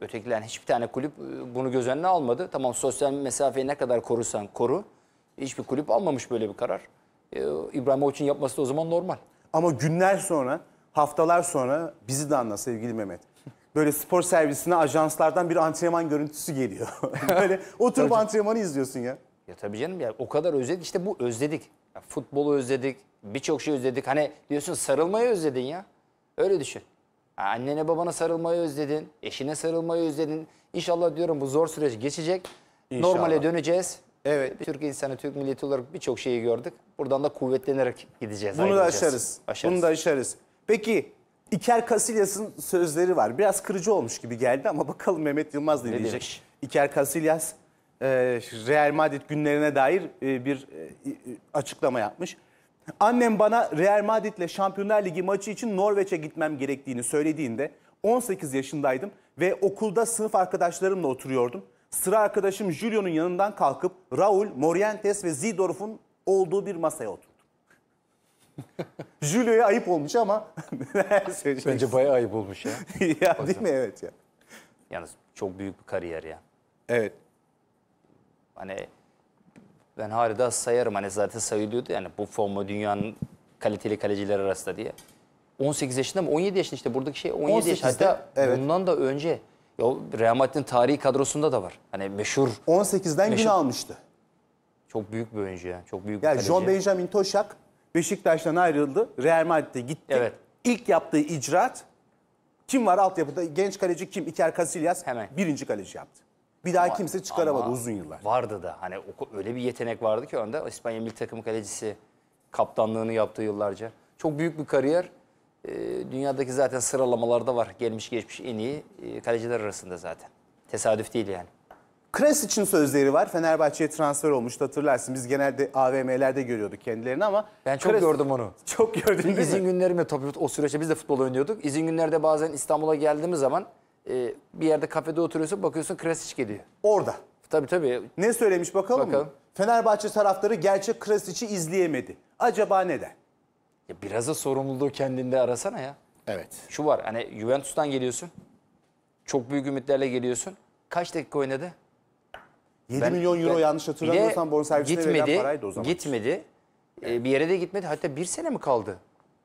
Ötekiler hiçbir tane kulüp e, bunu göz önüne almadı. Tamam sosyal mesafeyi ne kadar korursan koru. Hiçbir kulüp almamış böyle bir karar. E, için yapması da o zaman normal. Ama günler sonra, haftalar sonra bizi de anla sevgili Mehmet. Böyle spor servisine ajanslardan bir antrenman görüntüsü geliyor. Böyle oturup antrenmanı izliyorsun ya. Ya tabii canım ya o kadar özledik işte bu özledik. Ya, futbolu özledik, birçok şey özledik. Hani diyorsun sarılmayı özledin ya. Öyle düşün. Annene babana sarılmayı özledin. Eşine sarılmayı özledin. İnşallah diyorum bu zor süreç geçecek. İnşallah. Normale döneceğiz. Evet. Türk insanı, Türk milleti olarak birçok şeyi gördük. Buradan da kuvvetlenerek gideceğiz. Bunu da aşarız. aşarız. Bunu da aşarız. Peki İker Casillas'ın sözleri var. Biraz kırıcı olmuş gibi geldi ama bakalım Mehmet Yılmaz ne, ne diyecek. Demiş? İker Casillas e, Real Madrid günlerine dair e, bir e, açıklama yapmış. Annem bana Real Madrid'le Şampiyonlar Ligi maçı için Norveç'e gitmem gerektiğini söylediğinde 18 yaşındaydım ve okulda sınıf arkadaşlarımla oturuyordum. Sıra arkadaşım Julio'nun yanından kalkıp Raul, Morientes ve Zidorf'un olduğu bir masaya oturdum. Julio'ya ayıp olmuş ama Bence bayağı ayıp olmuş ya. ya Hocam. değil mi? Evet ya. Yalnız çok büyük bir kariyer ya. Evet. Hani ben harida sayarım hani zaten sayılıyordu yani bu forma dünyanın kaliteli kaleciler arasında diye. 18 yaşında mı 17 yaşında işte buradaki şey 17 18'de, yaşında hatta evet. bundan da önce ya Real Madrid'in tarihi kadrosunda da var. Hani meşhur 18'den meşhur, gün almıştı. Çok büyük bir oyuncu yani. Çok büyük bir kaleci. John Benjamin Toşak Beşiktaş'tan ayrıldı. Real Madrid'e gitti. Evet. İlk yaptığı icraat kim var altyapıda? Genç kaleci kim? İker Casillas Hemen. birinci kaleci yaptı. Bir daha Ama- kimse çıkaramadı ama uzun yıllar. Vardı da hani öyle bir yetenek vardı ki önde. İspanya milli takımı kalecisi kaptanlığını yaptığı yıllarca. Çok büyük bir kariyer. Ee, dünyadaki zaten sıralamalarda var. Gelmiş geçmiş en iyi e, kaleciler arasında zaten. Tesadüf değil yani. Kres için sözleri var. Fenerbahçe'ye transfer olmuştu hatırlarsın. Biz genelde AVM'lerde görüyorduk kendilerini ama. Ben çok Kres- gördüm onu. Çok gördüm. değil İzin mi? günlerimde tabii o süreçte biz de futbol oynuyorduk. İzin günlerde bazen İstanbul'a geldiğimiz zaman e, bir yerde kafede oturuyorsun bakıyorsun Krasic geliyor Orada. Tabii tabii. Ne söylemiş bakalım, bakalım. mı? Fenerbahçe taraftarı gerçek Krasic'i izleyemedi. Acaba neden? Ya biraz da sorumluluğu kendinde arasana ya. Evet. Şu var hani Juventus'tan geliyorsun. Çok büyük ümitlerle geliyorsun. Kaç dakika oynadı? 7 ben, milyon euro ben, yanlış hatırlamıyorsam bonservisine gitmedi, verilen paraydı o zaman. Gitmedi. Yani. E, bir yere de gitmedi. Hatta bir sene mi kaldı?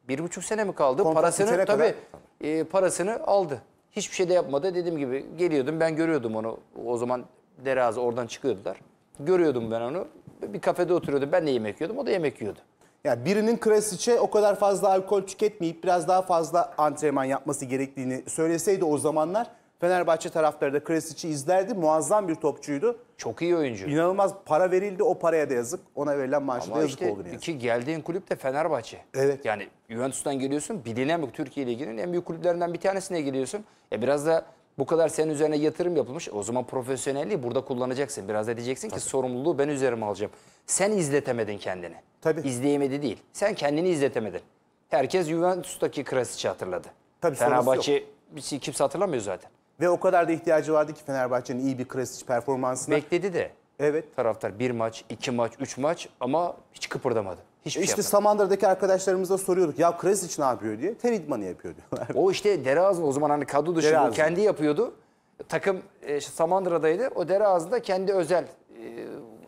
Bir buçuk sene mi kaldı? Kontrat parasını tabii, tabii. E, parasını aldı. Hiçbir şey de yapmadı. Dediğim gibi geliyordum ben görüyordum onu. O zaman derazı oradan çıkıyordular. Görüyordum ben onu. Bir kafede oturuyordum. Ben de yemek yiyordum. O da yemek yiyordu. Yani birinin Krasiç'e o kadar fazla alkol tüketmeyip biraz daha fazla antrenman yapması gerektiğini söyleseydi o zamanlar Fenerbahçe taraftarı da Kresic'i izlerdi. Muazzam bir topçuydu. Çok iyi oyuncu. İnanılmaz para verildi. O paraya da yazık. Ona verilen maaşı Ama da yazık işte oldu. Ama işte geldiğin kulüp de Fenerbahçe. Evet. Yani Juventus'tan geliyorsun. Bilinen bir Türkiye Ligi'nin en büyük kulüplerinden bir tanesine geliyorsun. E biraz da bu kadar senin üzerine yatırım yapılmış. O zaman profesyonelliği burada kullanacaksın. Biraz da diyeceksin Tabii. ki sorumluluğu ben üzerime alacağım. Sen izletemedin kendini. Tabii. İzleyemedi değil. Sen kendini izletemedin. Herkes Juventus'taki Krasic'i hatırladı. Tabii Fenerbahçe şey kimse hatırlamıyor zaten. Ve o kadar da ihtiyacı vardı ki Fenerbahçe'nin iyi bir Krasic performansına. Bekledi de. Evet. Taraftar bir maç, iki maç, üç maç ama hiç kıpırdamadı. Hiçbir şey e İşte şey yapmadı. Samandır'daki arkadaşlarımıza soruyorduk. Ya Krasic ne yapıyor diye. Ter idmanı yapıyor diyorlar. O işte dere Dereazlı o zaman hani kadro dışında kendi yapıyordu. Takım e, Samandıra'daydı. O dere da kendi özel e,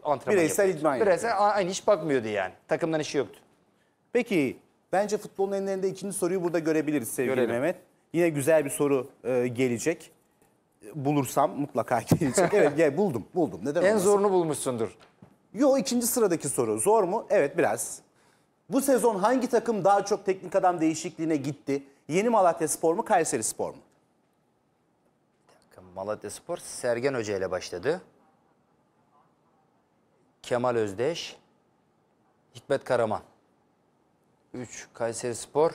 antrenman Bireysel yapıyordu. idman Bireysel yapıyor. aynı hiç bakmıyordu yani. Takımdan işi yoktu. Peki bence futbolun enlerinde ikinci soruyu burada görebiliriz sevgili Görelim. Mehmet. Yine güzel bir soru e, gelecek bulursam mutlaka gelecek. Evet gel buldum buldum. Neden En olmasın? zorunu bulmuşsundur. Yo ikinci sıradaki soru zor mu? Evet biraz. Bu sezon hangi takım daha çok teknik adam değişikliğine gitti? Yeni Malatya Spor mu Kayseri Spor mu? Malatya Spor Sergen Hoca ile başladı. Kemal Özdeş, Hikmet Karaman. 3. Kayseri Spor.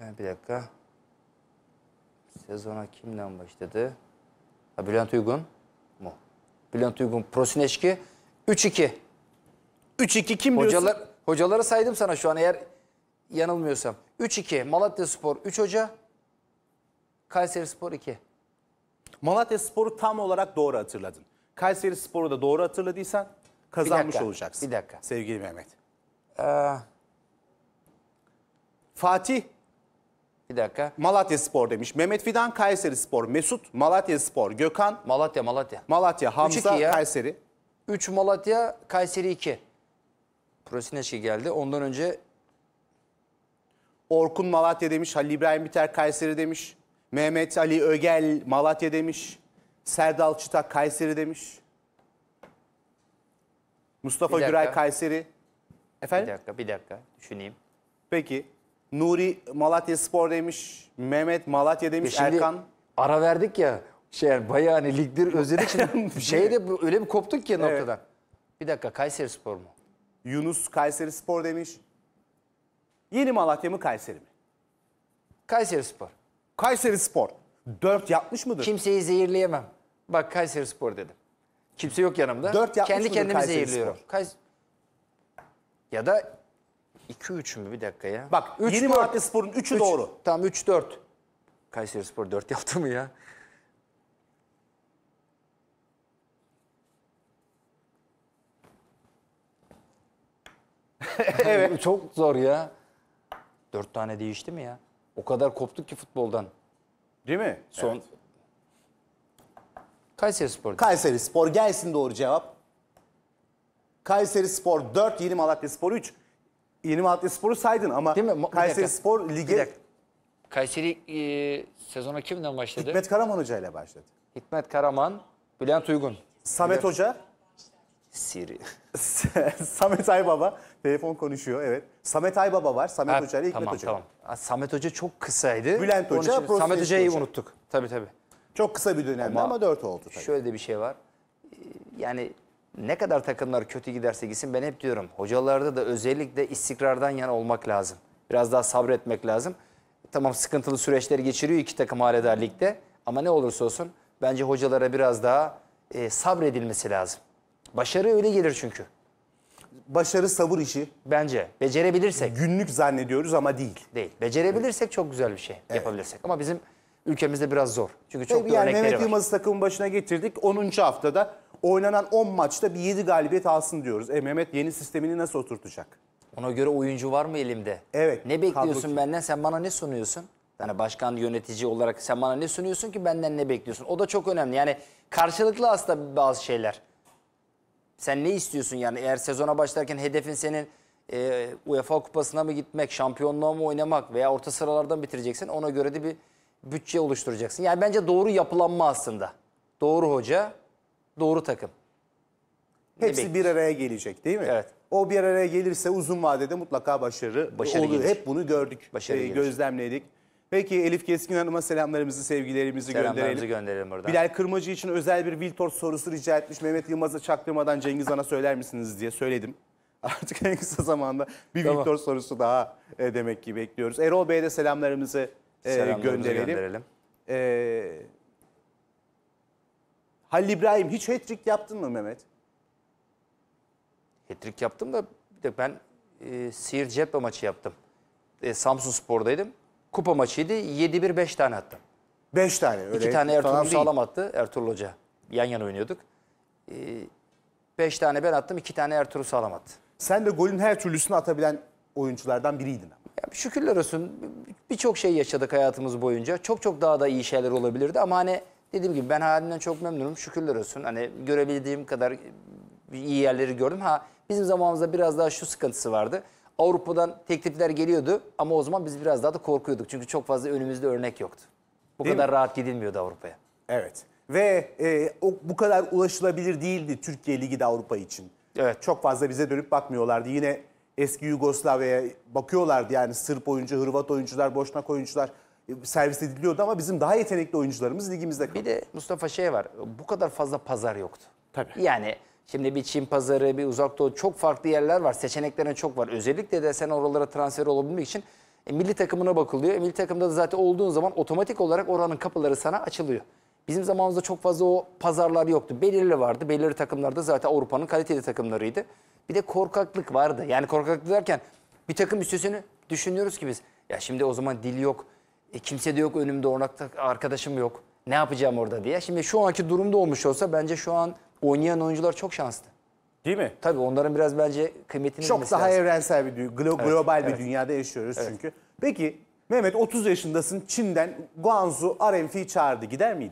Ee, bir dakika. Sezona kimden başladı? Ha, Bülent Uygun mu? Bülent Uygun, Prosineşki 3-2. 3-2 kim diyorsun? hocaları saydım sana şu an eğer yanılmıyorsam. 3-2 Malatya Spor 3 hoca. Kayseri Spor 2. Malatya Spor'u tam olarak doğru hatırladın. Kayseri Spor'u da doğru hatırladıysan kazanmış bir dakika, olacaksın. Bir dakika. Sevgili Mehmet. Ee... Fatih bir dakika. Malatya Spor demiş. Mehmet Fidan Kayseri Spor. Mesut Malatya Spor. Gökhan Malatya Malatya. Malatya. Hamza 3-2 ya. Kayseri. 3 Malatya Kayseri 2. Prosineşi şey geldi. Ondan önce Orkun Malatya demiş. Halil İbrahim Biter Kayseri demiş. Mehmet Ali Ögel Malatya demiş. Serdal Çıtak Kayseri demiş. Mustafa Güray Kayseri. Efendim? Bir dakika bir dakika düşüneyim. Peki. Nuri Malatya Spor demiş. Mehmet Malatya demiş. E şimdi Erkan. Ara verdik ya. Şey bayağı hani ligdir özledik. Şimdi şeye öyle bir koptuk ki evet. noktadan. Bir dakika Kayseri Spor mu? Yunus Kayseri Spor demiş. Yeni Malatya mı Kayseri mi? Kayseri Spor. Kayseri Spor. Dört yapmış mıdır? Kimseyi zehirleyemem. Bak Kayseri Spor dedim. Kimse yok yanımda. Dört yapmış Kendi mıdır kendimi Kayseri zehirliyorum. Spor? Kays ya da 2-3 mü bir dakika ya? Bak 3 Yeni 4. Malatya Spor'un 3'ü doğru. Tamam 3-4. Kayseri Spor 4 yaptı mı ya? evet. Çok zor ya. 4 tane değişti mi ya? O kadar koptuk ki futboldan. Değil mi? Son. Evet. Kayseri Spor. Kayseri Spor gelsin doğru cevap. Kayseri Spor 4, Yeni Malatya Spor 3. Yeni Malatya Spor'u saydın ama Değil mi? Kayseri Spor ligi Kayseri e, sezona kimden başladı? Hikmet Karaman Hoca ile başladı. Hikmet Karaman, Bülent Uygun. Samet Hoca, Siri. Samet Aybaba telefon konuşuyor evet. Samet Aybaba var, Samet Ha, Hoca ile Hikmet tamam, Hoca. Tamam. Samet Hoca çok kısaydı. Bülent Hoca, için Samet Hoca'yı Hoca. unuttuk. Tabii tabii. Çok kısa bir dönemde ama, Ama- dört oldu tabii. Şöyle de bir şey var. E, yani ne kadar takımlar kötü giderse gitsin ben hep diyorum. Hocalarda da özellikle istikrardan yana olmak lazım. Biraz daha sabretmek lazım. Tamam sıkıntılı süreçleri geçiriyor iki takım hala ligde. Ama ne olursa olsun bence hocalara biraz daha e, sabredilmesi lazım. Başarı öyle gelir çünkü. Başarı sabır işi. Bence. Becerebilirsek. Günlük zannediyoruz ama değil. Değil. Becerebilirsek çok güzel bir şey evet. yapabilirsek. Ama bizim ülkemizde biraz zor. Çünkü çok Tabii da yani örnekleri Mehmet var. Mehmet Yılmaz'ı takımın başına getirdik. 10. haftada oynanan 10 maçta bir 7 galibiyet alsın diyoruz. E Mehmet yeni sistemini nasıl oturtacak? Ona göre oyuncu var mı elimde? Evet. Ne bekliyorsun kadro- benden? Sen bana ne sunuyorsun? Yani başkan yönetici olarak sen bana ne sunuyorsun ki benden ne bekliyorsun? O da çok önemli. Yani karşılıklı aslında bazı şeyler. Sen ne istiyorsun yani? Eğer sezona başlarken hedefin senin e, UEFA kupasına mı gitmek, şampiyonluğa mı oynamak veya orta sıralardan bitireceksin. Ona göre de bir bütçe oluşturacaksın. Yani bence doğru yapılanma aslında. Doğru hoca, doğru takım. Hepsi bir araya gelecek değil mi? Evet. O bir araya gelirse uzun vadede mutlaka başarı, başarı olur. Gelir. Hep bunu gördük, başarı e, gözlemledik. Peki Elif Keskin Hanım'a selamlarımızı, sevgilerimizi selamlarımızı gönderelim. gönderelim buradan. Bilal Kırmacı için özel bir Viltor sorusu rica etmiş. Mehmet Yılmaz'a çaktırmadan Cengiz Han'a söyler misiniz diye söyledim. Artık en kısa zamanda bir tamam. Viltor sorusu daha e, demek ki bekliyoruz. Erol Bey'e de selamlarımızı, e, selamlarımızı gönderelim. gönderelim. E, Halil İbrahim hiç hat-trick yaptın mı Mehmet? Hat-trick yaptım da bir de ben e, Sihir Cephe maçı yaptım. E, Samsun Spor'daydım. Kupa maçıydı. 7-1 5 tane attım. 5 tane öyle. 2 tane Ertuğrul tamam, Sağlam attı. Ertuğrul Hoca. Yan yana oynuyorduk. 5 e, tane ben attım. 2 tane Ertuğrul Sağlam attı. Sen de golün her türlüsünü atabilen oyunculardan biriydin ama. Ya şükürler olsun birçok şey yaşadık hayatımız boyunca. Çok çok daha da iyi şeyler olabilirdi ama hani Dediğim gibi ben halimden çok memnunum. Şükürler olsun. Hani görebildiğim kadar iyi yerleri gördüm. Ha bizim zamanımızda biraz daha şu sıkıntısı vardı. Avrupa'dan teklifler geliyordu ama o zaman biz biraz daha da korkuyorduk. Çünkü çok fazla önümüzde örnek yoktu. Bu Değil kadar mi? rahat gidilmiyordu Avrupa'ya. Evet ve e, o, bu kadar ulaşılabilir değildi Türkiye Ligi de Avrupa için. Evet. Çok fazla bize dönüp bakmıyorlardı. Yine eski Yugoslavya'ya bakıyorlardı yani Sırp oyuncu, Hırvat oyuncular, Boşnak oyuncular servis ediliyordu ama bizim daha yetenekli oyuncularımız ligimizde kaldı. Bir de Mustafa şey var. Bu kadar fazla pazar yoktu. Tabii. Yani şimdi bir Çin pazarı, bir uzak doğu çok farklı yerler var. Seçeneklerin çok var. Özellikle de sen oralara transfer olabilmek için e, milli takımına bakılıyor. E, milli takımda da zaten olduğun zaman otomatik olarak oranın kapıları sana açılıyor. Bizim zamanımızda çok fazla o pazarlar yoktu. Belirli vardı. Belirli takımlarda zaten Avrupa'nın kaliteli takımlarıydı. Bir de korkaklık vardı. Yani korkaklık derken bir takım üstesini düşünüyoruz ki biz. Ya şimdi o zaman dil yok e, kimse de yok önümde oynakta arkadaşım yok. Ne yapacağım orada diye. Şimdi şu anki durumda olmuş olsa bence şu an oynayan oyuncular çok şanslı. Değil mi? Tabii onların biraz bence kıymetini Çok daha lazım. evrensel bir, glo- Evet, global evet. bir dünyada yaşıyoruz çünkü. Peki Mehmet 30 yaşındasın Çin'den Guangzhou RMF'yi çağırdı gider miydin?